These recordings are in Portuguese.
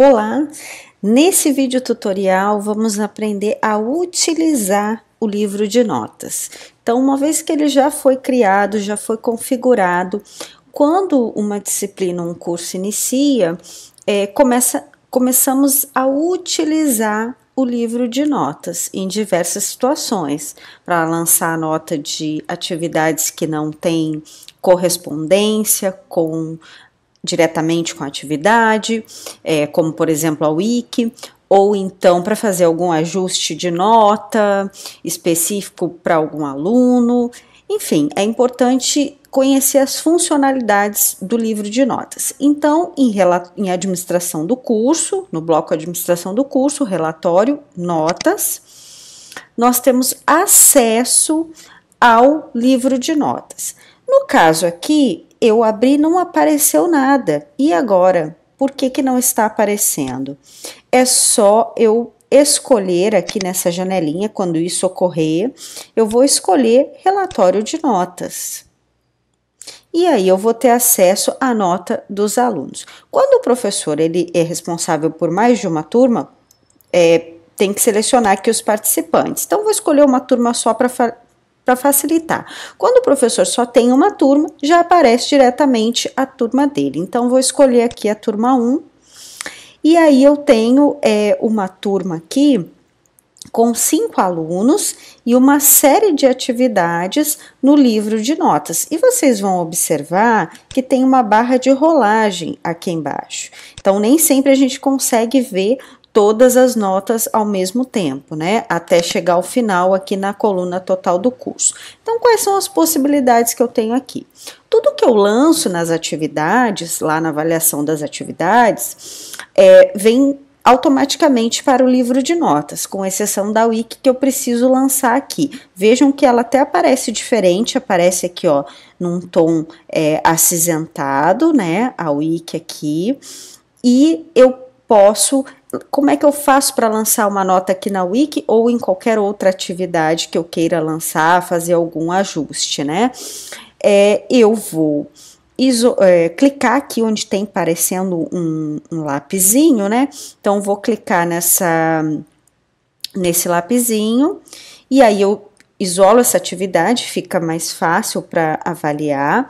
Olá! Nesse vídeo tutorial vamos aprender a utilizar o livro de notas. Então, uma vez que ele já foi criado, já foi configurado, quando uma disciplina, um curso inicia, é, começa, começamos a utilizar o livro de notas em diversas situações, para lançar nota de atividades que não têm correspondência com diretamente com a atividade, é, como por exemplo a Wiki, ou então para fazer algum ajuste de nota específico para algum aluno. Enfim, é importante conhecer as funcionalidades do livro de notas. Então, em, em administração do curso, no bloco administração do curso, relatório, notas, nós temos acesso ao livro de notas. No caso aqui, eu abri, não apareceu nada. E agora? Por que, que não está aparecendo? É só eu escolher aqui nessa janelinha, quando isso ocorrer, eu vou escolher relatório de notas. E aí eu vou ter acesso à nota dos alunos. Quando o professor ele é responsável por mais de uma turma, é, tem que selecionar aqui os participantes. Então, vou escolher uma turma só para para facilitar. Quando o professor só tem uma turma, já aparece diretamente a turma dele. Então, vou escolher aqui a turma 1. E aí, eu tenho é, uma turma aqui com cinco alunos e uma série de atividades no livro de notas. E vocês vão observar que tem uma barra de rolagem aqui embaixo. Então, nem sempre a gente consegue ver todas as notas ao mesmo tempo, né? Até chegar ao final aqui na coluna total do curso. Então, quais são as possibilidades que eu tenho aqui? Tudo que eu lanço nas atividades, lá na avaliação das atividades, é, vem automaticamente para o livro de notas, com exceção da wiki que eu preciso lançar aqui. Vejam que ela até aparece diferente, aparece aqui, ó, num tom é, acinzentado, né? A wiki aqui. E eu posso como é que eu faço para lançar uma nota aqui na Wiki ou em qualquer outra atividade que eu queira lançar, fazer algum ajuste, né? É, eu vou iso, é, clicar aqui onde tem parecendo um, um lapisinho, né? Então, vou clicar nessa, nesse lapisinho e aí eu isolo essa atividade, fica mais fácil para avaliar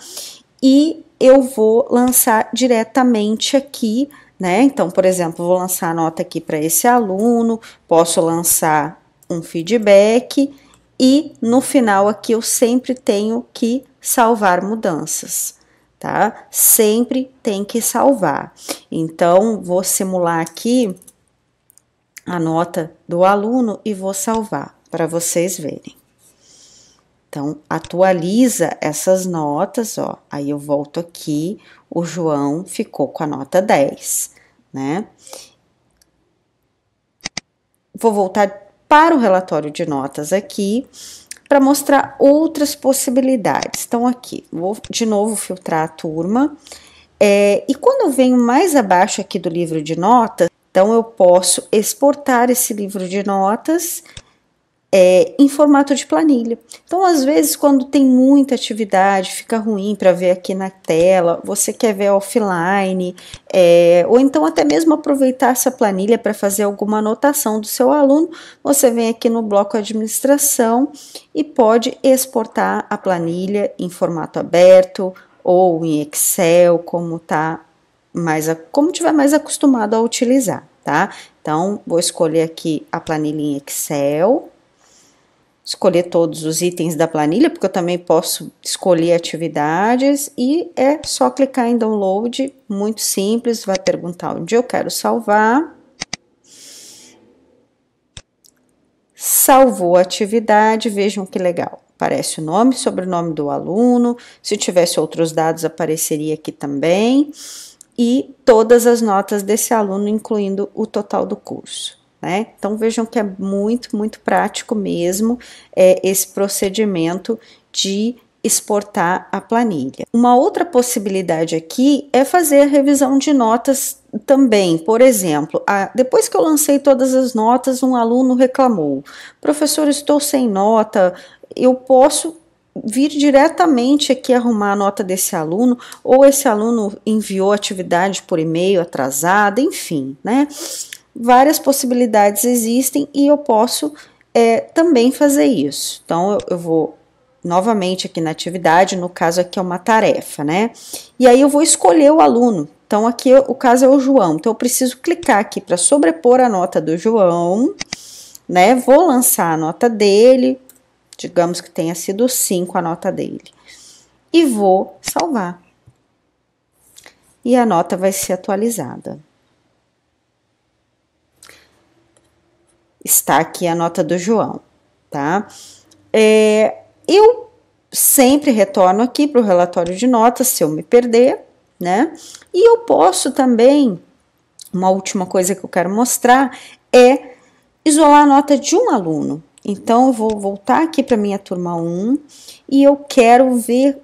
e eu vou lançar diretamente aqui né? Então, por exemplo, vou lançar a nota aqui para esse aluno, posso lançar um feedback e no final aqui eu sempre tenho que salvar mudanças, tá? Sempre tem que salvar. Então, vou simular aqui a nota do aluno e vou salvar para vocês verem. Então, atualiza essas notas, ó. Aí eu volto aqui, o João ficou com a nota 10, né? Vou voltar para o relatório de notas aqui para mostrar outras possibilidades. Então, aqui, vou de novo filtrar a turma. É, e quando eu venho mais abaixo aqui do livro de notas, então eu posso exportar esse livro de notas é, em formato de planilha. Então, às vezes, quando tem muita atividade, fica ruim para ver aqui na tela, você quer ver offline, é, ou então até mesmo aproveitar essa planilha para fazer alguma anotação do seu aluno, você vem aqui no bloco administração e pode exportar a planilha em formato aberto ou em Excel, como tá mais como tiver mais acostumado a utilizar, tá? Então, vou escolher aqui a planilha em Excel, escolher todos os itens da planilha, porque eu também posso escolher atividades e é só clicar em download, muito simples, vai perguntar onde eu quero salvar. Salvou a atividade, vejam que legal. Aparece o nome, sobrenome do aluno, se tivesse outros dados apareceria aqui também e todas as notas desse aluno, incluindo o total do curso. Né? Então vejam que é muito, muito prático mesmo é, esse procedimento de exportar a planilha. Uma outra possibilidade aqui é fazer a revisão de notas também. Por exemplo, a, depois que eu lancei todas as notas, um aluno reclamou: professor, estou sem nota, eu posso vir diretamente aqui arrumar a nota desse aluno, ou esse aluno enviou atividade por e-mail atrasada, enfim, né? várias possibilidades existem e eu posso é, também fazer isso. Então, eu, eu vou novamente aqui na atividade, no caso aqui é uma tarefa, né? E aí eu vou escolher o aluno. Então, aqui o caso é o João. Então, eu preciso clicar aqui para sobrepor a nota do João, né? Vou lançar a nota dele, digamos que tenha sido 5 a nota dele, e vou salvar. E a nota vai ser atualizada. Está aqui a nota do João, tá? É, eu sempre retorno aqui para o relatório de notas se eu me perder, né? E eu posso também, uma última coisa que eu quero mostrar é isolar a nota de um aluno. Então, eu vou voltar aqui para minha turma 1 e eu quero ver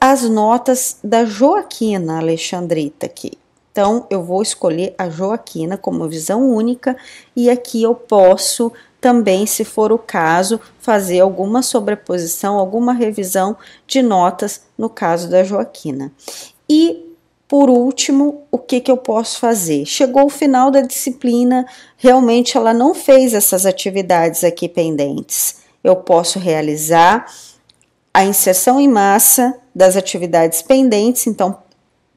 as notas da Joaquina Alexandrita aqui. Então, eu vou escolher a Joaquina como visão única e aqui eu posso também, se for o caso, fazer alguma sobreposição, alguma revisão de notas no caso da Joaquina. E por último, o que, que eu posso fazer? Chegou o final da disciplina, realmente ela não fez essas atividades aqui pendentes. Eu posso realizar a inserção em massa das atividades pendentes, então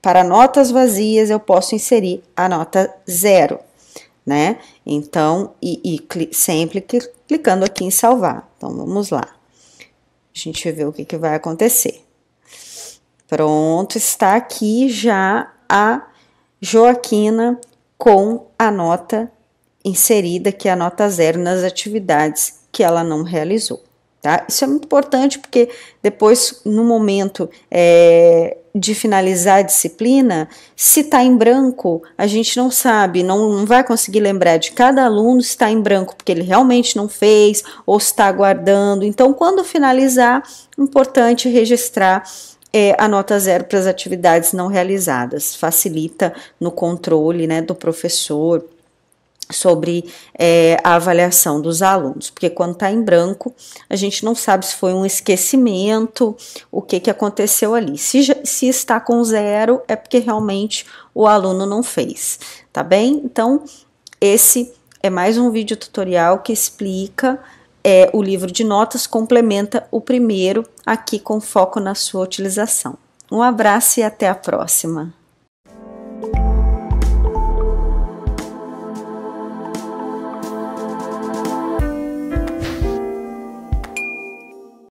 para notas vazias, eu posso inserir a nota zero, né? Então, e, e sempre clicando aqui em salvar. Então, vamos lá. A gente vê o que, que vai acontecer. Pronto, está aqui já a Joaquina com a nota inserida, que é a nota zero, nas atividades que ela não realizou. Tá? Isso é muito importante porque depois, no momento é, de finalizar a disciplina, se está em branco, a gente não sabe, não, não, vai conseguir lembrar de cada aluno se está em branco, porque ele realmente não fez ou está aguardando. Então, quando finalizar, importante registrar é, a nota zero para as atividades não realizadas. Facilita no controle né, do professor sobre é, a avaliação dos alunos, porque quando está em branco, a gente não sabe se foi um esquecimento, o que, que aconteceu ali. Se, se está com zero, é porque realmente o aluno não fez, tá bem? Então, esse é mais um vídeo tutorial que explica é, o livro de notas, complementa o primeiro aqui com foco na sua utilização. Um abraço e até a próxima!